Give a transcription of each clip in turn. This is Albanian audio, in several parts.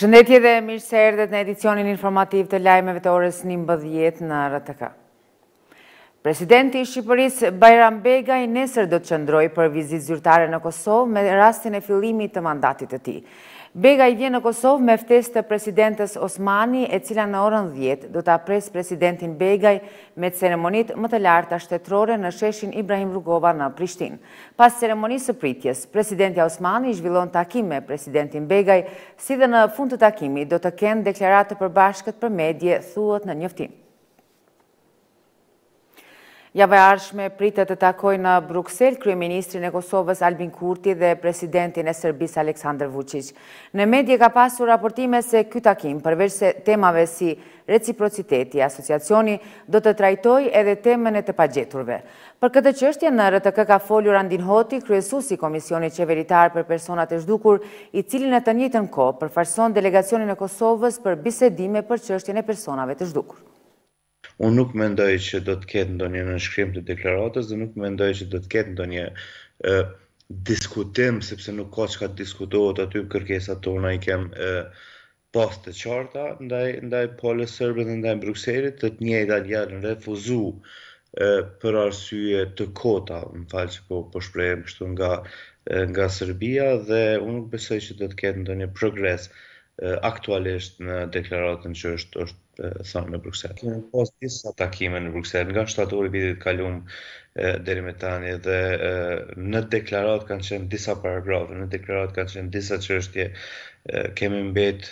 Përshëndetje dhe mirë se erdet në edicionin informativ të lajmeve të orës një mbëdhjet në RTK. Presidenti Shqipëris Bajram Begaj nesër do të qëndroj për vizit zyrtare në Kosovë me rastin e fillimit të mandatit të ti. Bega i vjenë në Kosovë me ftes të presidentës Osmani, e cila në orën 10 do të apres presidentin Begaj me ceremonit më të lartë a shtetrore në sheshin Ibrahim Rugova në Prishtin. Pas ceremonisë së pritjes, presidentja Osmani i zhvillon takim me presidentin Begaj, si dhe në fund të takimi do të kënë deklaratë për bashkët për medje thuët në njëftim. Jave arshme pritë të takoj në Bruxelles, Kryeministrin e Kosovës Albin Kurti dhe Presidentin e Sërbis Aleksandr Vucic. Në medje ka pasur raportime se kytakim, përveç se temave si reciprociteti, asociacioni, do të trajtoj edhe temën e të pagjeturve. Për këtë qështje në RTK ka foljur Andin Hoti, Kryesusi Komisioni Qeveritar për Personat e Shdukur, i cilin e të njëtën ko përfarson delegacionin e Kosovës për bisedime për qështje e personave të shdukur. Unë nuk mendoj që do të ketë ndonjë nënshkrim të deklaratës dhe nuk mendoj që do të ketë ndonjë ë diskutim sepse nuk ka çka diskutohet aty kërkesat tona i kem ë pas të qarta ndaj ndaj polës dhe ndaj Brukselit të të njëjta djalë refuzu për arsye të kota, më falë që po po shprehem kështu nga nga Serbia dhe unë nuk besoj që do të ketë ndonjë progres aktualisht në deklaratën që është është të sa në Bruxelles. Kemi pas disa takime në Bruxelles nga shtatori i vitit të kaluar deri më tani dhe e, në deklaratë kanë qenë disa paragrafe, në deklaratë kanë qenë disa çështje kemi mbet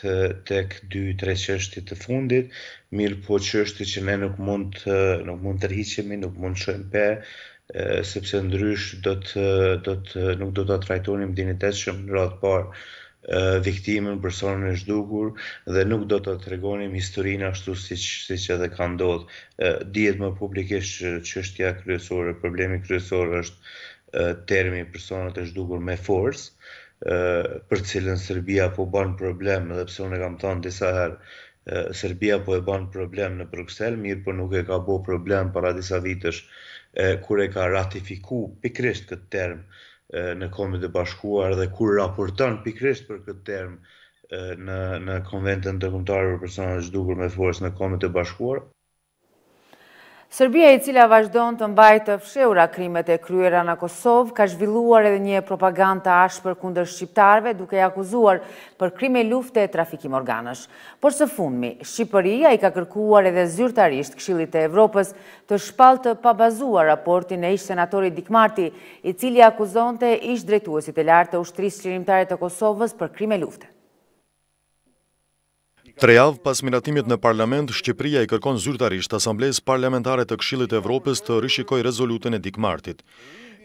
tek 2-3 çështje të fundit, mirë po çështje që ne nuk mund të nuk mund të rihiqemi, nuk mund të shojmë pe sepse ndrysh do të do të nuk do ta trajtonim dinitetshëm në radhë të parë viktimën, personën e zhdukur dhe nuk do të të regonim historinë ashtu si që edhe ka ndodhë. Dihet më publikisht që qështja kryesore, problemi kryesore është termi personat e zhdukur me forsë, për cilën Serbia po banë problem, dhe përse unë e kam thonë disa herë, Serbia po e banë problem në Bruxell, mirë për po nuk e ka bo problem para disa vitësh, e ka ratifiku pikrisht këtë termë, në kombet e bashkuar dhe kur raportan pikrisht për këtë term në, në konventën të këmëtarë për personat zhdukur me Forcë në kombet e bashkuar, Serbia e cila vazhdon të mbajtë të fshehura krimet e kryera në Kosovë, ka zhvilluar edhe një propaganda ashpër kundër shqiptarve duke i akuzuar për krime lufte e trafikim organësh. Por së fundmi, Shqipëria i ka kërkuar edhe zyrtarisht Këshillit të Evropës të shpallë të pabazuar raportin e ish senatorit dikmarti i cili akuzonte ish drejtuesit e lartë të ushtrisë qirimtare të Kosovës për krime lufte. Tre javë pas miratimit në parlament, Shqipëria i kërkon zyrtarisht asamblejës parlamentare të kshilit Evropës të rishikoj rezolutën e dikmartit.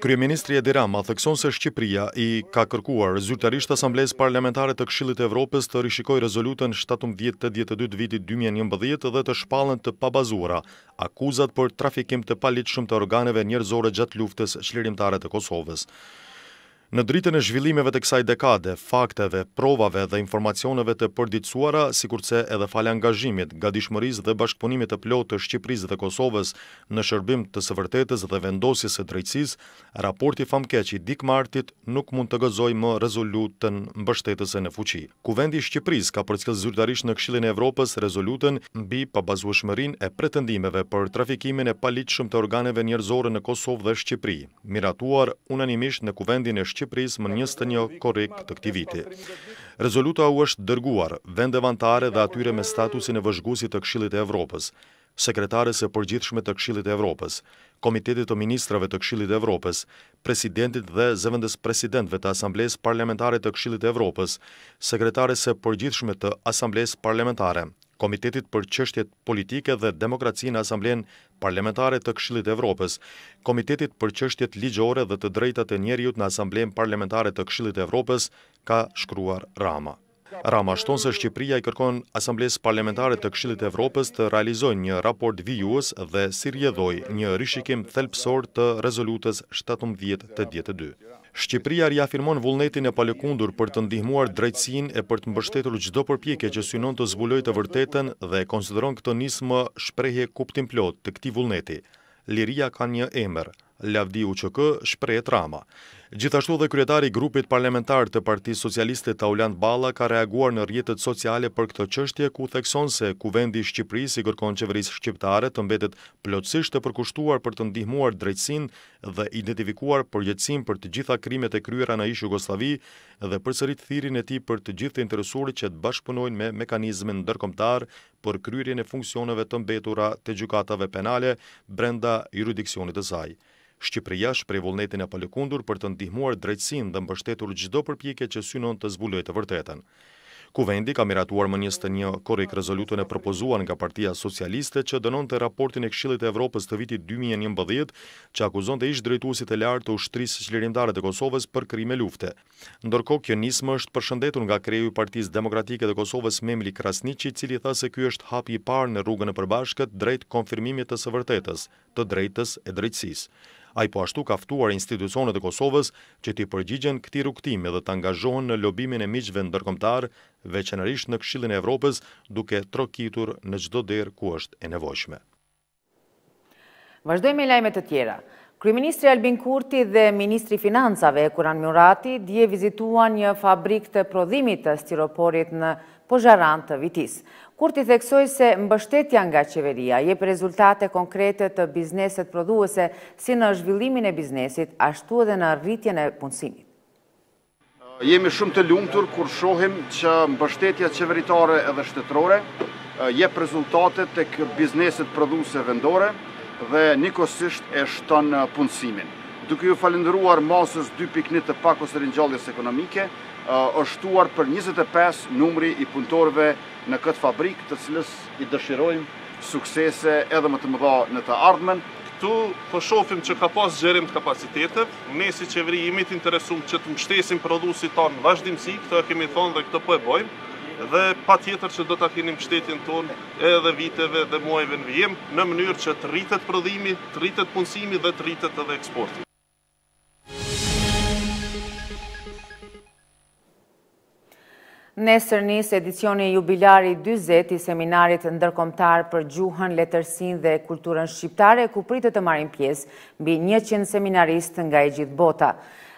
Kryeministri Edi Rama thëkson se Shqipëria i ka kërkuar zyrtarisht asamblejës parlamentare të kshilit Evropës të rishikoj rezolutën 17.82 vitit 2011 dhe të shpalën të pabazura, akuzat për trafikim të palit shumë të organeve njërzore gjatë luftës qlirimtare të Kosovës. Në dritën e zhvillimeve të kësaj dekade, fakteve, provave dhe informacioneve të përdicuara, si kurce edhe fale angazhimit, ga dishmëriz dhe bashkëpunimit të plotë të Shqipëriz dhe Kosovës në shërbim të sëvërtetës dhe vendosis e drejtsis, raporti famkeqi dik martit nuk mund të gëzoj më rezolutën mbështetës e në fuqi. Kuvendi Shqipëriz ka për cilë zyrtarish në kshilin e Evropës rezolutën mbi pa e pretendimeve për trafikimin e palitë të organeve njerëzore në Kosovë dhe Shqipëri, miratuar unanimisht në kuvendin e Sh Shqipëris më njës të një korek të këti viti. Rezoluta u është dërguar vende vantare dhe atyre me statusin e vëzhgusit të kshilit e Evropës, sekretarës e përgjithshme të kshilit e Evropës, Komitetit të Ministrave të Kshilit e Evropës, Presidentit dhe Zëvëndës Presidentve të Asamblesë Parlamentare të Kshilit e Evropës, Sekretarës e Përgjithshme të Asamblesë Parlamentare, Komitetit për Qështjet Politike dhe Demokracinë Asamblenë parlamentare të Këshillit të Evropës, Komitetit për çështjet ligjore dhe të drejtat e njeriut në Asamblen Parlamentare të Këshillit të Evropës ka shkruar Rama. Rama shton se Shqipëria i kërkon Asamblesë Parlamentare të Këshillit të Evropës të realizojë një raport vijues dhe si rrjedhoi një rishikim thelpsor të rezolutës 17 Shqipëria riafirmon vullnetin e palëkundur për të ndihmuar drejtsin e për të mbështetur gjdo përpjekje që synon të zbuloj të vërtetën dhe e konsideron këto nismë shprejhe kuptim plot të këti vullneti. Liria ka një emër. Lavdi UQK, shprejt Rama. Gjithashtu dhe kryetari grupit parlamentar të parti socialiste Taulian Bala ka reaguar në rjetët sociale për këtë qështje ku thekson se kuvendi Shqipëri si kërkon qeveris shqiptare të mbetet plotësisht të përkushtuar për të ndihmuar drejtsin dhe identifikuar përgjëtsin për të gjitha krimet e kryera në ishë Jugoslavi dhe përsërit thirin e ti për të gjithë interesurit që të bashkëpunojnë me në dërkomtar për kryrin e funksioneve të mbetura të gjukatave penale brenda juridikcionit të saj. Shqipëria shpreh vullnetin e palëkundur për të ndihmuar drejtsin dhe mbështetur çdo përpjekje që synon të zbulojë të vërtetën. Kuvendi ka miratuar më njësë të një korik rezolutën e propozuan nga partia socialiste që dënon të raportin e kshilit e Evropës të vitit 2011 që akuzon të ishtë drejtusit e lartë të ushtrisë qëllirimdare të Kosovës për krime lufte. Ndërko kjo nismë është përshëndetun nga kreju partiz demokratike të Kosovës Memli Krasnici, cili tha se kjo është hapi i parë në rrugën e përbashkët drejt konfirmimit të së vërtetës, të drejtës e drejtsisë. A i po ashtu kaftuar institucionet e Kosovës që ti përgjigjen këti rukëtimi dhe të angazhohen në lobimin e miqve në dërkomtar, veçenërisht në këshillin e Evropës duke trokitur në gjdo derë ku është e nevojshme. Vazhdojmë i lajmet të tjera. Kryministri Albin Kurti dhe Ministri Financave, Kuran Murati, dje vizituan një fabrik të prodhimit të stiroporit në Pozharan të vitis kur ti theksoj se mbështetja nga qeveria jep rezultate konkrete të bizneset produese si në zhvillimin e biznesit, ashtu edhe në rritjen e punësimit. Jemi shumë të lumëtur kur shohim që mbështetja qeveritare edhe shtetrore jep rezultate të bizneset produse vendore dhe një kosisht e shtonë punësimin duke ju falendëruar masës 2.1 të pakos të rinjalljes ekonomike, është tuar për 25 numri i punëtorve në këtë fabrik të cilës i dëshirojmë suksese edhe më të mëdha në të ardhmen. Këtu po shohim që ka pas zgjerim të kapacitetet, Ne si qeveri jemi të që të mbështesim prodhuesit tonë vazhdimësi, këtë e kemi thonë dhe këtë po e bëjmë dhe pa tjetër që do të kinim shtetin ton edhe viteve dhe muajve në vijem në mënyrë që të rritet prodhimi, të rritet punësimi dhe të rritet edhe eksporti. Nesër njës edicioni jubilari 20 i seminarit ndërkomtar për gjuhën, letërsin dhe kulturën shqiptare ku pritë të marim pjesë mbi 100 seminarist nga e gjithë bota.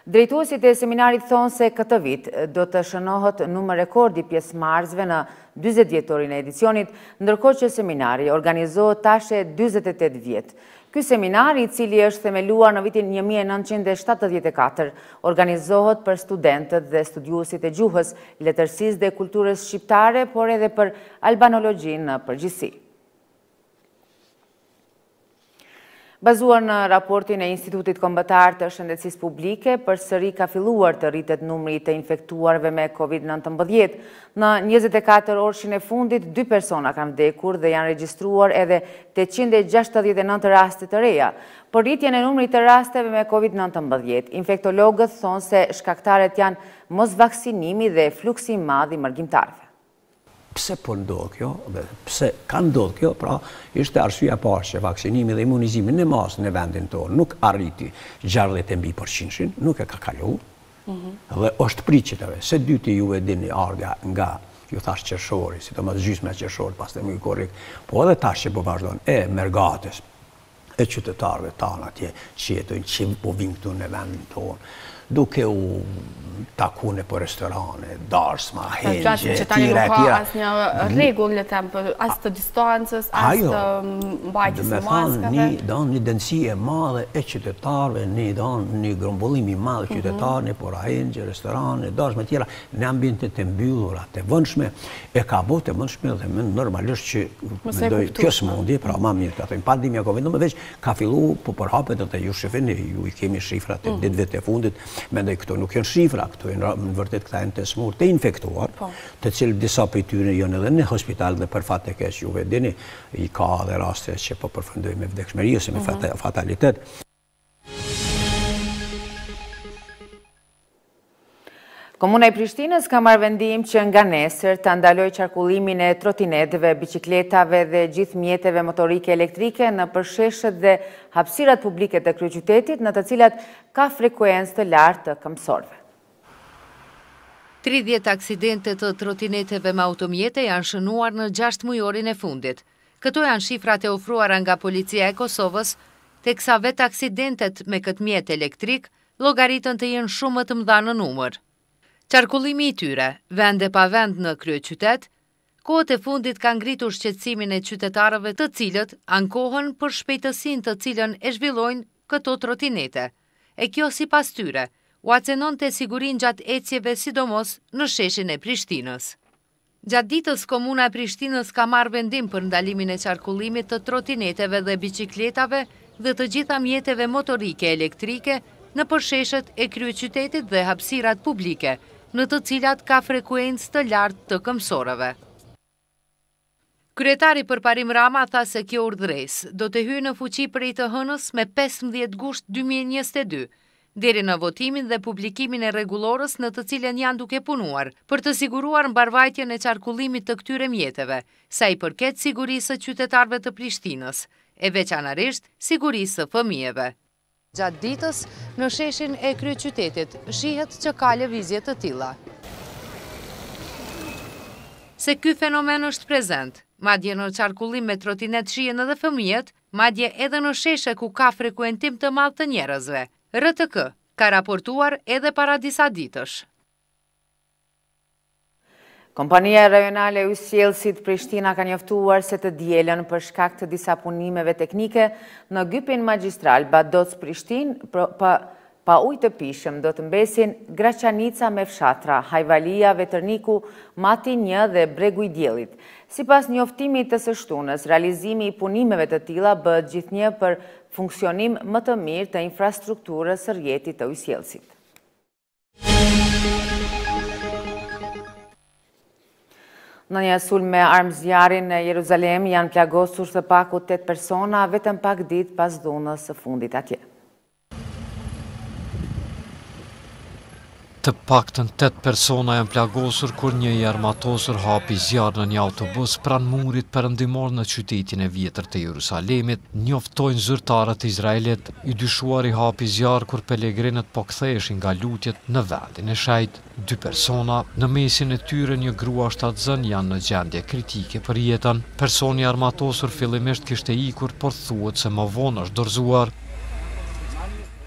Drejtuosit e seminarit thonë se këtë vit do të shënohët numë rekordi pjesë marzve në 20 djetorin e edicionit, ndërko që seminari organizohë tashe 28 vjetë. Ky seminari, i cili është themeluar në vitin 1974, organizohet për studentët dhe studiusit e gjuhës, letërsis dhe kulturës shqiptare, por edhe për albanologjin në përgjësi. Bazuar në raportin e Institutit Kombëtar të Shëndecis Publike, për sëri ka filluar të rritet numri të infektuarve me COVID-19. Në 24 orëshin e fundit, 2 persona kanë vdekur dhe janë registruar edhe 869 rastet të reja. Për rritjen e numri të rasteve me COVID-19, infektologët thonë se shkaktaret janë mos vaksinimi dhe fluksi madhi mërgjimtarve pse po ndodhë kjo, dhe pse ka ndodhë kjo, pra ishte arsua pashë që vaksinimi dhe imunizimi në masë në vendin tonë nuk arriti 60% nuk e ka kalu, mhm. dhe është pricitave, se dyti ju e dini ardhja nga ju thash qërshori, si të më zhysme qërshori, pas të më i korik, po edhe tash që po vazhdojnë, e mergatës e qytetarve tanë atje, që jetojnë, që po vinë këtu në vendin tonë, duke u takune po pra, për restorane, darsma, hengje, tira, tira. Qëtani nuk ka tira. as një regull, as të distancës, as të mbajtës në maskave. Ajo, donë me thanë, një densi e madhe e qytetarve, një donë një grumbullimi madhe mhm. qytetarve, një -hmm. a hengje, restorane, darsma, tjera, në ambjente të, të mbyllura, të vëndshme, e ka bo të vëndshme dhe më normalisht që Mëse mendoj kjo së mundi, pra ma mirë të atëm pandemi a covid ka fillu po përhapet dhe të ju ju i kemi shifrat e mhm. ditve të fundit, Mendoj këto nuk janë shifra, këto janë në vërtet këta janë të smur të infektuar, po. të cilë disa për tyre janë edhe në hospital dhe për fatë e keshë. juve dini, i ka dhe raste që po përfëndoj me vdekshmeri ose me mhm. fatalitet. Komuna i Prishtinës ka marrë vendim që nga nesër të ndaloj qarkullimin e trotinetëve, bicikletave dhe gjithë mjetëve motorike elektrike në përsheshet dhe hapsirat publike të kryqytetit në të cilat ka frekuens të lartë të këmsorve. 30 aksidente të trotineteve ma automjete janë shënuar në 6 mujorin e fundit. Këto janë shifrat e ofruara nga policia e Kosovës, te kësa vetë aksidentet me këtë mjetë elektrik, logaritën të jenë shumë të mdha në numër qarkullimi i tyre, vende pa vend në krye qytet, kohët e fundit kanë gritur shqetsimin e qytetarëve të cilët ankohën për shpejtësin të cilën e zhvillojnë këto trotinete. E kjo si pas tyre, u acenon të sigurin gjatë ecjeve sidomos në sheshin e Prishtinës. Gjatë ditës, Komuna e Prishtinës ka marrë vendim për ndalimin e qarkullimit të trotineteve dhe bicikletave dhe të gjitha mjeteve motorike e elektrike në përsheshet e krye qytetit dhe hapsirat publike, në të cilat ka frekuens të lartë të këmsorëve. Kryetari për parim Rama tha se kjo urdhres do të hyjë në fuqi për i të hënës me 15 gusht 2022, deri në votimin dhe publikimin e regulorës në të cilën janë duke punuar për të siguruar në barvajtje në qarkullimit të këtyre mjetëve, sa i përket sigurisë të qytetarve të Prishtinës, e veçanarisht sigurisë të fëmijeve gjatë ditës në sheshin e kryë qytetit, shihet që ka levizjet të tila. Se ky fenomen është prezent, madje në qarkullim me trotinet shien edhe fëmijet, madje edhe në sheshe ku ka frekuentim të malë të njerëzve. RTK ka raportuar edhe para disa ditësh. Kompania e rajonale u Prishtina ka njëftuar se të djelen për shkak të disa punimeve teknike në gypin magistral Badoc Prishtin pa ujtë të pishëm do të mbesin Graçanica me fshatra, Hajvalia, Veterniku, Mati Një dhe Bregu i Djelit. Si pas njëftimi të sështunës, realizimi i punimeve të tila bët gjithë një për funksionim më të mirë të infrastrukturës rjetit të u Në një asull me armë zjarin në Jeruzalem janë plagosur së paku 8 persona, vetëm pak dit pas dhunës së fundit atje. Të paktën 8 persona janë plagosur kur një i armatosur hapi zjarë në një autobus pran murit përëndimor në qytetin e vjetër të Jerusalemit, njoftojnë zyrtarët Izraelit, i dyshuar i hapi zjarë kur pelegrinët po këtheshin nga lutjet në vendin e shajt. Dy persona, në mesin e tyre një grua shtatë zën janë në gjendje kritike për jetën. Personi armatosur fillimisht kishte ikur, por thuët se më vonë është dorzuar,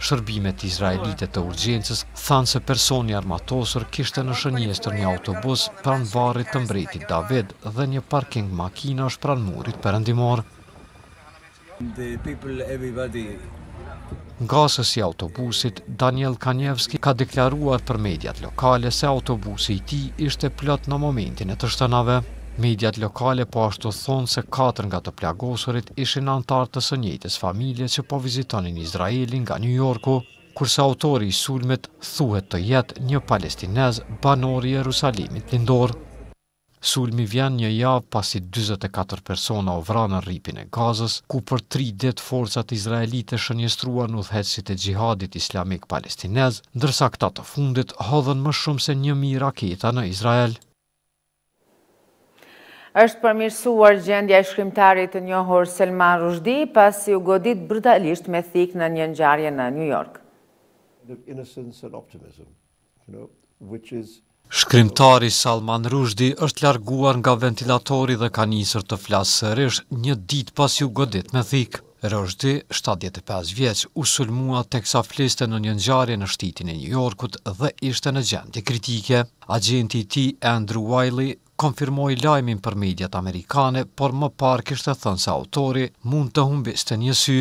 shërbimet izraelite të urgjensës, thanë se personi armatosër kishte në shënjes të një autobus pranë varit të mbretit David dhe një parking makina është pranë murit përëndimor. Gasës i autobusit, Daniel Kanjevski ka deklaruar për mediat lokale se autobusi i ti ishte plot në momentin e të shtënave. Mediat lokale po ashtu thonë se katër nga të plagosurit ishin antartë të sënjetës familje që po vizitonin Izraelin nga New Yorku, kurse autori i sulmet thuhet të jetë një palestinez banori Jerusalimit lindor. Sulmi vjen një javë pasi 24 persona u vranë në ripin e gazës, ku për 3 ditë forcat izraelite shënjestrua në uthetsit e gjihadit islamik palestinez, ndërsa këta të fundit hodhen më shumë se një mi raketa në Izraelë është përmirësuar gjendja i shkrimtarit të njohur Selman Rushdi, pas i u godit brutalisht me thik në një njarje në New York. Shkrimtari Salman Rushdi është larguar nga ventilatori dhe ka njësër të flasërish një dit pas ju godit me thikë. Roshti, 75 vjeç, usulmua teksa fliste në një ngjarje në shtitin e New Yorkut dhe ishte në gjendje kritike. Agjenti i tij Andrew Wiley konfirmoi lajmin për mediat amerikane, por më parë kishte thënë se autori mund të humbiste një sy.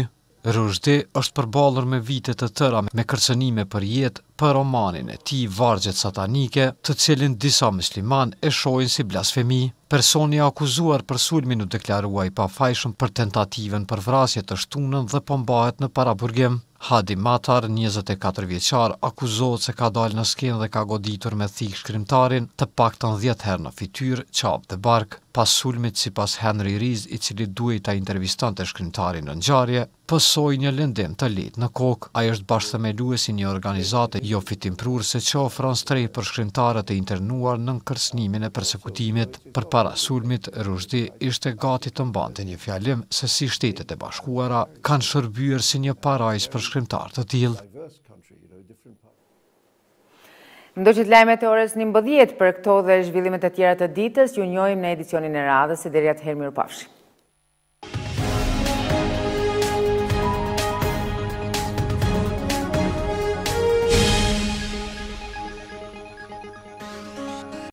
Roshti është përballur me vite të tëra me kërcënime për jetë për romanin e ti vargjet satanike të cilin disa musliman e shojnë si blasfemi. Personi akuzuar për sulmin u deklaruaj pa fajshëm për tentativen për vrasje të shtunën dhe pëmbahet po në paraburgim. Hadi Matar, 24 vjeqar, akuzot se ka dalë në skenë dhe ka goditur me thikë shkrimtarin të pak të në 10 herë në fityr, qap dhe bark, pas sulmit si pas Henry Riz, i cili duaj ta intervistan të shkrimtarin në nxarje, pësoj një lindim të lit në kokë, a është bashkë si një organizate jo fitim prur se që ofron strej për shkrimtarët e internuar në nënkërsnimin e persekutimit. Për para sulmit, Rushdi ishte gati të mbante një fjalim se si shtetet e bashkuara kanë shërbyrë si një parajs për shkrimtarë të tjilë. Në do që të lajme të orës një mbëdhjet për këto dhe zhvillimet e tjera të ditës, ju njojmë në edicionin e radhës e dherjat Hermir Pafshi.